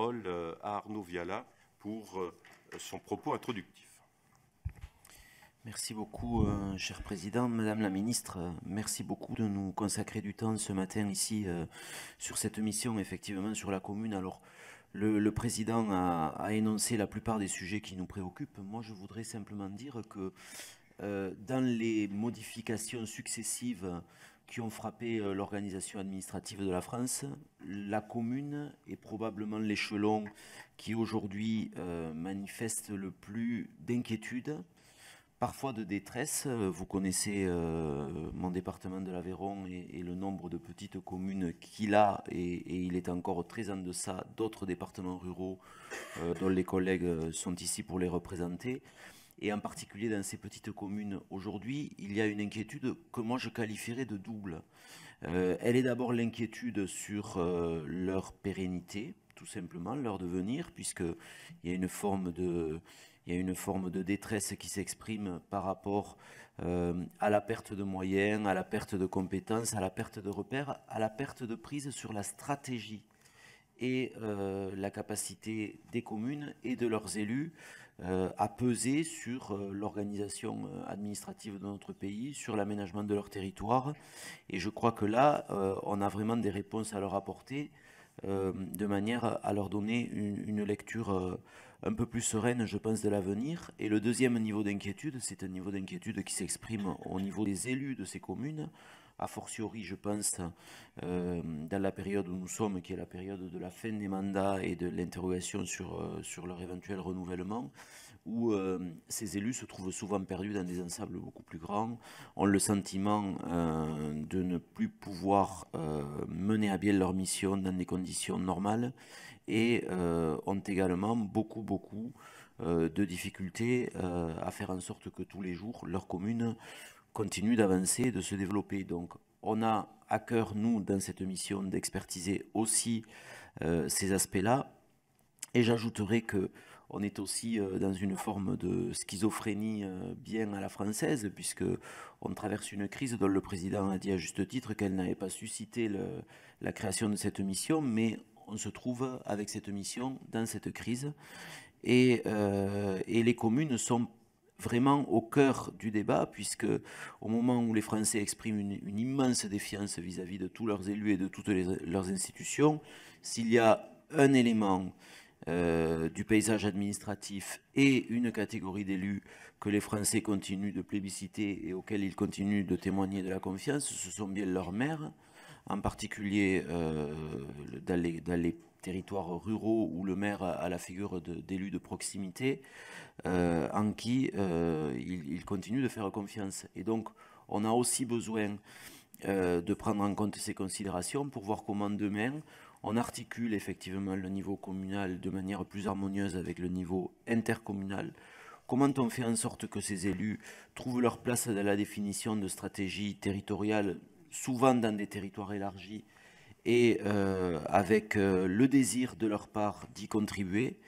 Euh, à Arnaud Viala pour euh, son propos introductif. Merci beaucoup, euh, cher Président. Madame la Ministre, merci beaucoup de nous consacrer du temps ce matin ici sur cette mission, effectivement, sur la commune. Alors, le, Président a, énoncé la plupart des sujets qui nous préoccupent. Moi, je voudrais simplement dire que dans les modifications successives qui ont frappé euh, l'organisation administrative de la France. La commune est probablement l'échelon qui aujourd'hui euh, manifeste le plus d'inquiétude, parfois de détresse. Vous connaissez euh, mon département de l'Aveyron et, le nombre de petites communes qu'il a, et, il est encore très en deçà d'autres départements ruraux dont les collègues sont ici pour les représenter. Et en particulier dans ces petites communes aujourd'hui, il y a une inquiétude que moi je qualifierais de double. Euh, elle est d'abord l'inquiétude sur euh, leur pérennité, tout simplement, leur devenir, puisqu'il y a une forme de, y a une forme de détresse qui s'exprime par rapport euh, à la perte de moyens, à la perte de compétences, à la perte de repères, à la perte de prise sur la stratégie et la capacité des communes et de leurs élus à euh, peser sur euh, l'organisation euh, administrative de notre pays, sur l'aménagement de leur territoire. Et je crois que là, on a vraiment des réponses à leur apporter de manière à leur donner une, lecture un peu plus sereine, je pense, de l'avenir. Et le deuxième niveau d'inquiétude, c'est un niveau d'inquiétude qui s'exprime au niveau des élus de ces communes a fortiori, je pense, euh, dans la période où nous sommes, qui est la période de la fin des mandats et de l'interrogation sur, euh, sur leur éventuel renouvellement, où euh, ces élus se trouvent souvent perdus dans des ensembles beaucoup plus grands, ont le sentiment de ne plus pouvoir mener à bien leur mission dans des conditions normales et ont également beaucoup, beaucoup de difficultés à faire en sorte que tous les jours, leur commune continue d'avancer, de se développer. Donc on a à cœur, nous, dans cette mission, d'expertiser aussi euh, ces aspects-là. Et j'ajouterai que on est aussi euh, dans une forme de schizophrénie euh, bien à la française, puisque on traverse une crise dont le président a dit à juste titre qu'elle n'avait pas suscité la création de cette mission, mais on se trouve avec cette mission dans cette crise. Et, et les communes sont vraiment au cœur du débat, puisque au moment où les Français expriment une, immense défiance vis-à-vis de tous leurs élus et de toutes leurs institutions, s'il y a un élément euh, du paysage administratif et une catégorie d'élus que les Français continuent de plébisciter et auxquels ils continuent de témoigner de la confiance, ce sont bien leurs maires, en particulier euh, territoires ruraux où le maire a la figure d'élu de, proximité, euh, en qui euh, il, continue de faire confiance. Et donc, on a aussi besoin euh, de prendre en compte ces considérations pour voir comment demain on articule effectivement le niveau communal de manière plus harmonieuse avec le niveau intercommunal. Comment on fait en sorte que ces élus trouvent leur place dans la définition de stratégies territoriales, souvent dans des territoires élargis, et euh, avec euh, le désir de leur part d'y contribuer,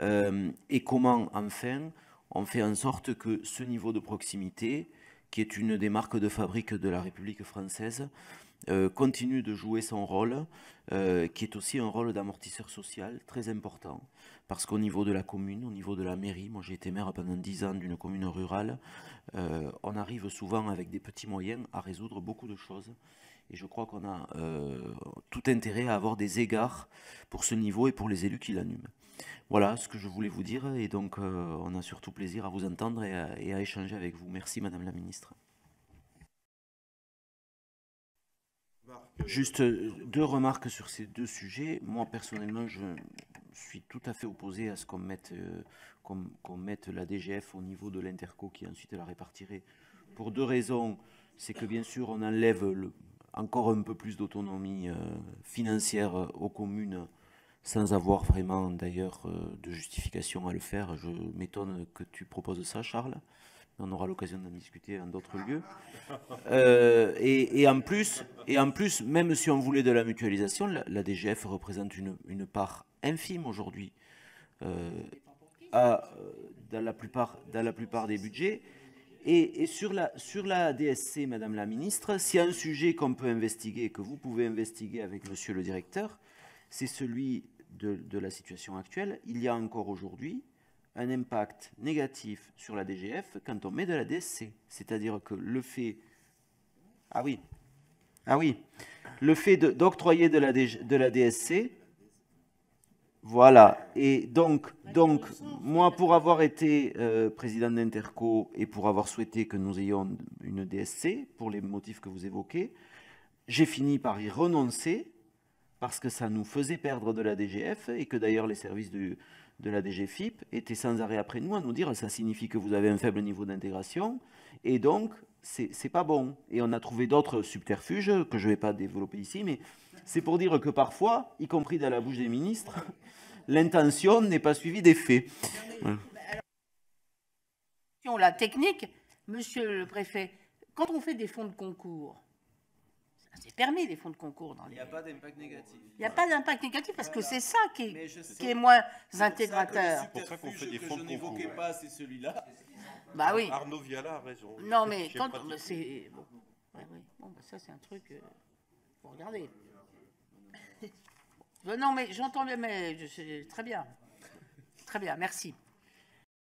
euh, et comment enfin on fait en sorte que ce niveau de proximité, qui est une des marques de fabrique de la République française, continue de jouer son rôle, qui est aussi un rôle d'amortisseur social très important, parce qu'au niveau de la commune, au niveau de la mairie, moi j'ai été maire pendant dix ans d'une commune rurale, on arrive souvent avec des petits moyens à résoudre beaucoup de choses et je crois qu'on a euh, tout intérêt à avoir des égards pour ce niveau et pour les élus qui l'animent. Voilà ce que je voulais vous dire. Et donc, euh, on a surtout plaisir à vous entendre et à, échanger avec vous. Merci, Madame la Ministre. Juste euh, deux remarques sur ces deux sujets. Moi, personnellement, je suis tout à fait opposé à ce qu'on mette, mette la DGF au niveau de l'Interco qui ensuite la répartirait. Pour deux raisons. C'est que, bien sûr, on enlève le, encore un peu plus d'autonomie euh, financière euh, aux communes sans avoir vraiment d'ailleurs euh, de justification à le faire. Je m'étonne que tu proposes ça, Charles. On aura l'occasion d'en discuter en d'autres lieux. et, en plus, et en plus, même si on voulait de la mutualisation, la, DGF représente une, part infime aujourd'hui dans la plupart des budgets. Et, sur, la, sur la DSC, Madame la Ministre, s'il y a un sujet qu'on peut investiguer, que vous pouvez investiguer avec Monsieur le Directeur, c'est celui de, la situation actuelle. Il y a encore aujourd'hui un impact négatif sur la DGF quand on met de la DSC. C'est-à-dire que le fait... Ah oui, ah oui, le fait d'octroyer de, la, de la DSC voilà. Et donc, bah, donc moi, pour avoir été euh, président d'Interco et pour avoir souhaité que nous ayons une DSC, pour les motifs que vous évoquez, j'ai fini par y renoncer parce que ça nous faisait perdre de la DGF et que d'ailleurs les services de, de la DGFIP étaient sans arrêt après nous à nous dire ça signifie que vous avez un faible niveau d'intégration et donc c'est pas bon. Et on a trouvé d'autres subterfuges que je ne vais pas développer ici, mais c'est pour dire que parfois, y compris dans la bouche des ministres, l'intention n'est pas suivie des faits. la technique, monsieur le préfet, quand on fait des fonds de concours, c'est permis des fonds de concours dans Il n'y a pas d'impact négatif. Il n'y a pas d'impact négatif parce que c'est ça qui est, qui est moins intégrateur. C'est pour ça qu'on fait des fonds de concours. n'évoquais pas, c'est celui-là. Bah oui. Arnaud Viala a raison. Non mais quand c'est bon, ouais, bon bah, ça c'est un truc. Euh, pour regarder. Euh, non, mais j'entends, bien, mais je, très bien. Très bien, merci.